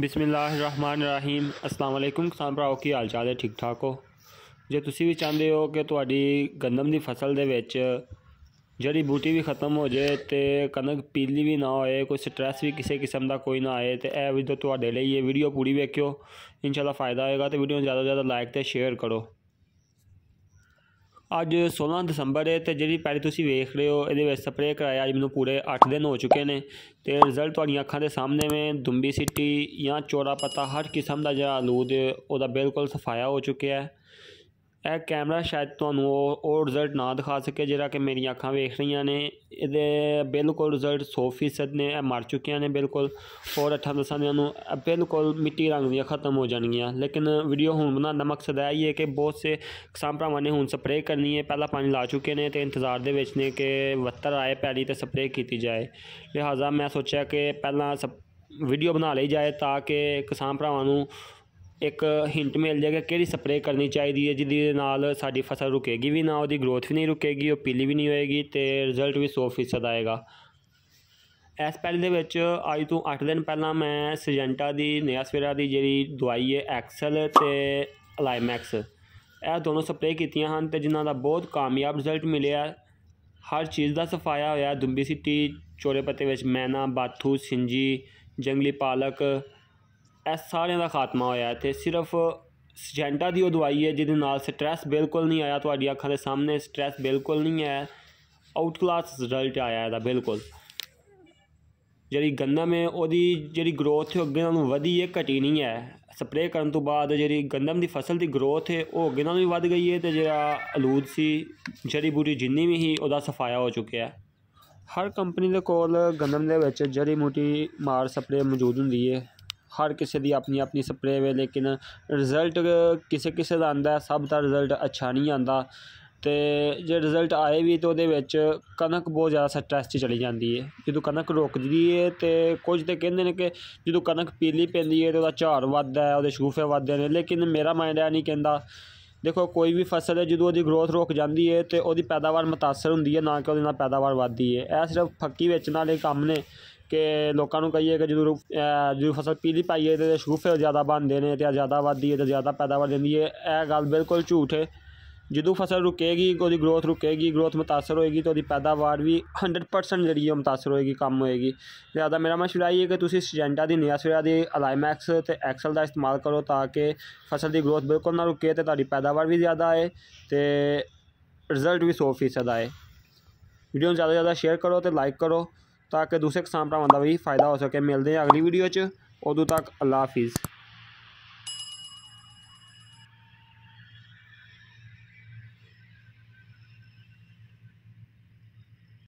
ਬਿਸਮਿਲ੍ਲਾਹਿਰਰਹਿਮਾਨਿਰਰਹੀਮ ਅਸਲਾਮ ਅਲੈਕੁਮ ਕਿਸਾਨ ਭਰਾਓ ਕੀ ਹਾਲ ਚਾਲ ਹੈ ਠੀਕ ਠਾਕ ਹੋ ਜੇ ਤੁਸੀਂ ਵੀ ਚਾਹੁੰਦੇ ਹੋ ਕਿ ਤੁਹਾਡੀ ਗੰਦਮ ਦੀ ਫਸਲ ਦੇ ਵਿੱਚ ਜਿਹੜੀ ਬੂਟੀ ਵੀ ਖਤਮ ਹੋ ਜਾਏ ਤੇ ਕਣਕ ਪੀਲੀ ਵੀ ਨਾ ਹੋਏ ਕੋਈ ਸਟ੍ਰੈਸ ਵੀ ਕਿਸੇ ਕਿਸਮ ਦਾ ਕੋਈ ਨਾ ਆਏ ਤੇ ਇਹ ਵੀਡੀਓ ਤੁਹਾਡੇ ਲਈ ਇਹ ਵੀਡੀਓ ਪੂਰੀ ਵੇਖਿਓ ਇਨਸ਼ਾਅੱਲਾ ਫਾਇਦਾ ਹੋਏਗਾ ਤੇ ਵੀਡੀਓ ਨੂੰ ਜ਼ਿਆਦਾ ਤੋਂ ਜ਼ਿਆਦਾ ਲਾਈਕ ਤੇ ਸ਼ੇਅਰ ਕਰੋ ਅੱਜ 16 ਦਸੰਬਰ ਹੈ ਤੇ ਜਿਹੜੀ ਪਹਿਲੇ ਤੁਸੀਂ ਵੇਖ ਰਹੇ ਹੋ ਇਹਦੇ ਵਿੱਚ ਸਪਰੇਅ ਕਰਾਇਆ ਅੱਜ ਮੈਨੂੰ ਪੂਰੇ 8 ਦਿਨ ਹੋ ਚੁੱਕੇ ਨੇ ਤੇ ਰਿਜ਼ਲਟ ਤੁਹਾਡੀਆਂ ਅੱਖਾਂ ਦੇ ਸਾਹਮਣੇ ਵੇ ਦੁੰਬੀ ਸਿੱਟੀ ਜਾਂ ਚੋਰਾ ਪਤਾ ਹਰ ਕਿਸਮ ਦਾ ਜਿਹੜਾ ਆਲੂਦ ਉਹਦਾ ਬਿਲਕੁਲ ਸਫਾਇਆ ਹੋ ਚੁੱਕਿਆ ਹੈ ਇਹ ਕੈਮਰਾ ਸ਼ਾਇਦ ਤੁਹਾਨੂੰ ਉਹ ਉਹ ਰਿਜ਼ਲਟ ਨਾ ਦਿਖਾ ਸਕੇ ਜਿਹੜਾ ਕਿ ਮੇਰੀਆਂ ਅੱਖਾਂ ਵੇਖ ਰਹੀਆਂ ਨੇ ਇਹਦੇ ਬਿਲਕੁਲ ਰਿਜ਼ਲਟ 100% ਨੇ ਇਹ ਮਰ ਚੁੱਕੀਆਂ ਨੇ ਬਿਲਕੁਲ ਹੋਰ ਅੱਠਾਂ ਦਸਾਂ ਦੇ ਨੂੰ ਬਿਲਕੁਲ ਮਿੱਟੀ ਰੰਗ ਦੀਆਂ ਖਤਮ ਹੋ ਜਾਣਗੀਆਂ ਲੇਕਿਨ ਵੀਡੀਓ ਹੁਣ ਬਣਾਉਣ ਦਾ ਮਕਸਦ ਹੈ ਇਹ ਕਿ ਬਹੁਤ ਸੇ ਕਿਸਾਨ ਭਰਾਵਾਂ ਨੇ ਹੁਣ ਸਪਰੇਅ ਕਰਨੀ ਹੈ ਪਹਿਲਾਂ ਪਾਣੀ ਲਾ ਚੁੱਕੇ ਨੇ ਤੇ ਇੰਤਜ਼ਾਰ ਦੇ ਵਿੱਚ ਨੇ ਕਿ ਵੱਤਰ ਆਏ ਪਹਿਲੀ ਤੇ ਸਪਰੇਅ ਕੀਤੀ ਜਾਏ ਲਿਹਾਜ਼ਾ ਮੈਂ ਸੋਚਿਆ ਕਿ ਪਹਿਲਾਂ ਵੀਡੀਓ ਬਣਾ ਲਈ ਜਾਏ ਤਾਂ ਕਿ ਕਿਸਾਨ ਭਰਾਵਾਂ ਨੂੰ ਇੱਕ ਹਿੰਟ ਮਿਲ ਜਾਏਗਾ ਕਿਹੜੀ ਸਪਰੇਅ ਕਰਨੀ ਚਾਹੀਦੀ ਹੈ ਜਿਹਦੇ ਨਾਲ ਸਾਡੀ ਫਸਲ ਰੁਕੇਗੀ ਵੀ ਨਾ ਉਹਦੀ ਗਰੋਥ ਵੀ ਨਹੀਂ ਰੁਕੇਗੀ ਉਹ ਪੀਲੀ ਵੀ ਨਹੀਂ ਹੋਏਗੀ ਤੇ ਰਿਜ਼ਲਟ ਵੀ 100% ਆਏਗਾ ਇਸ ਪੈਲ ਦੇ ਵਿੱਚ ਅੱਜ ਤੋਂ 8 ਦਿਨ ਪਹਿਲਾਂ ਮੈਂ ਸਜੈਂਟਾ ਦੀ ਨਿਆਸਫੇਰਾ ਦੀ ਜਿਹੜੀ ਦਵਾਈ ਹੈ ਐਕਸਲ ਤੇ ਅਲਾਈਮੈਕਸ ਇਹ ਦੋਨੋਂ ਸਪਰੇਅ ਕੀਤੀਆਂ ਹਨ ਤੇ ਜਿਨ੍ਹਾਂ ਦਾ ਬਹੁਤ ਕਾਮਯਾਬ ਰਿਜ਼ਲਟ ਮਿਲਿਆ ਹਰ ਚੀਜ਼ ਦਾ ਸਫਾਇਆ ਹੋਇਆ ਦੁੰਬੀ ਸਿੱਟੀ ਚੋਰੇ ਪੱਤੇ ਵਿੱਚ ਮੈਨਾ ਬਾਥੂ ਸਿੰਜੀ ਜੰਗਲੀ ਪਾਲਕ ਇਹ ਸਾਰਿਆਂ ਦਾ ਖਾਤਮਾ ਹੋਇਆ ਇੱਥੇ ਸਿਰਫ ਸਜੈਂਟਾ ਦੀ ਉਹ ਦਵਾਈ ਹੈ ਜਿਹਦੇ ਨਾਲ ਸਟ੍ਰੈਸ ਬਿਲਕੁਲ ਨਹੀਂ ਆਇਆ ਤੁਹਾਡੀ ਅੱਖਾਂ ਦੇ ਸਾਹਮਣੇ ਸਟ੍ਰੈਸ ਬਿਲਕੁਲ ਨਹੀਂ ਹੈ ਆਊਟ ਕਲਾਸ ਰਿਜ਼ਲਟ ਆਇਆ ਇਹਦਾ ਬਿਲਕੁਲ ਜਿਹੜੀ ਗੰਦਮ ਹੈ ਉਹਦੀ ਜਿਹੜੀ ਗਰੋਥ ਹੈ ਅੱਗੇ ਨਾਲੋਂ ਵਧੀ ਹੈ ਘਟੀ ਨਹੀਂ ਹੈ ਸਪਰੇਅ ਕਰਨ ਤੋਂ ਬਾਅਦ ਜਿਹੜੀ ਗੰਦਮ ਦੀ ਫਸਲ ਦੀ ਗਰੋਥ ਹੈ ਉਹ ਅੱਗੇ ਨਾਲੋਂ ਵੀ ਵੱਧ ਗਈ ਹੈ ਤੇ ਜਿਹੜਾ ਅਲੂਦ ਸੀ ਜਿਹੜੀ ਬੂਟੀ ਜਿੰਨੀ ਵੀ ਸੀ ਉਹਦਾ ਸਫਾਇਆ ਹੋ ਚੁੱਕਿਆ ਹੈ ਹਰ ਕੰਪਨੀ ਦੇ ਕੋਲ ਗੰਦਮ ਦੇ ਵਿੱਚ ਜਿਹੜੀ ਮੋਟੀ ਮਾਰ ਸਪਰੇਅ ਮੌਜੂਦ ਹੁੰਦੀ ਹੈ ਹਰ ਕਿਸੇ ਦੀ ਆਪਣੀ ਆਪਣੀ ਸਪਰੇਅ ਵੇ ਲੇਕਿਨ ਰਿਜ਼ਲਟ ਕਿਸੇ ਕਿਸੇ ਦਾ ਆਂਦਾ ਸਭ ਦਾ ਰਿਜ਼ਲਟ ਅੱਛਾ ਨਹੀਂ ਆਂਦਾ ਤੇ ਜੇ ਰਿਜ਼ਲਟ ਆਏ ਵੀ ਤਾਂ ਉਹਦੇ ਵਿੱਚ ਕਣਕ ਬਹੁਤ ਜ਼ਿਆਦਾ ਸਟ੍ਰੈਸ 'ਚ ਚਲੀ ਜਾਂਦੀ ਹੈ ਜਦੋਂ ਕਣਕ ਰੁਕਦੀ ਹੈ ਤੇ ਕੁਝ ਤੇ ਕਹਿੰਦੇ ਨੇ ਕਿ ਜਦੋਂ ਕਣਕ ਪੀਲੀ ਪੈਂਦੀ ਹੈ ਤਾਂ ਉਹਦਾ ਝਾੜ ਵੱਧਦਾ ਉਹਦੇ ਸ਼ੂਫੇ ਵੱਧਦੇ ਨੇ ਲੇਕਿਨ ਮੇਰਾ ਮਾਇੰਡ ਆ ਨਹੀਂ ਕਹਿੰਦਾ ਦੇਖੋ ਕੋਈ ਵੀ ਫਸਲ ਹੈ ਜਦੋਂ ਉਹਦੀ ਗਰੋਥ ਰੁਕ ਜਾਂਦੀ ਹੈ ਤੇ ਉਹਦੀ ਪੈਦਾਵਾਰ ਮਤਾਸਰ ਹੁੰਦੀ ਹੈ ਨਾ ਕਿ ਉਹਦੇ ਨਾਲ ਪੈਦਾਵਾਰ ਵੱਧਦੀ ਹੈ ਇਹ ਸਿਰਫ ਫੱਕੀ ਵੇਚਣ ਵਾਲੇ ਕੰਮ ਨੇ ਕਿ ਲੋਕਾਂ ਨੂੰ ਕਹੀਏ ਕਿ ਜਦੋਂ ਜਦੋਂ ਫਸਲ ਪੀਲੀ ਪਾਈਏ ਤੇ ਸ਼ੂਫੇ ਜ਼ਿਆਦਾ ਬਣਦੇ ਨੇ ਤੇ ਜ਼ਿਆਦਾ ਵੱਧਦੀ ਹੈ ਤੇ ਜ਼ਿਆਦਾ ਪੈਦਾਵਾਰ ਦਿੰਦੀ ਹੈ ਇਹ ਗੱਲ ਬਿਲਕੁਲ ਝੂਠ ਹੈ ਜਦੋਂ ਫਸਲ ਰੁਕੇਗੀ ਉਹਦੀ ਗਰੋਥ ਰੁਕੇਗੀ ਗਰੋਥ متاثر ਹੋਏਗੀ ਤੇ ਉਹਦੀ ਪੈਦਾਵਾਰ ਵੀ 100% ਜਿਹੜੀ ਉਹ متاثر ਹੋਏਗੀ ਕੰਮ ਹੋਏਗੀ ਜ਼ਿਆਦਾ ਮੇਰਾ ਮਸ਼ਵਰਾ ਇਹ ਹੈ ਕਿ ਤੁਸੀਂ ਸਜੈਂਟਾ ਦੀ ਨਿਆਸਵਰਾ ਦੀ ਅਲਾਈਮੈਕਸ ਤੇ ਐਕਸਲ ਦਾ ਇਸਤੇਮਾਲ ਕਰੋ ਤਾਂ ਕਿ ਫਸਲ ਦੀ ਗਰੋਥ ਬਿਲਕੁਲ ਨਾ ਰੁਕੇ ਤੇ ਤੁਹਾਡੀ ਪੈਦਾਵਾਰ ਵੀ ਜ਼ਿਆਦਾ ਆਏ ਤੇ ਰਿਜ਼ਲਟ ਵੀ 100% ਆਏ ਵੀਡੀਓ ਨੂੰ ਜ਼ਿਆਦਾ ਜ਼ਿਆਦਾ ਸ਼ੇਅਰ ਕਰੋ ਤੇ ਲਾਈਕ ਕਰੋ ਤਾਂ ਕਿ ਦੂਸਰੇ ਕਿਸਾਨ ਭਰਾਵਾਂ ਦਾ ਵੀ ਫਾਇਦਾ ਹੋ ਸਕੇ ਮਿਲਦੇ ਆ ਅਗਲੀ ਵੀਡੀਓ 'ਚ ਉਦੋਂ ਤੱਕ ਅੱਲਾ ਹਾਫਿਜ਼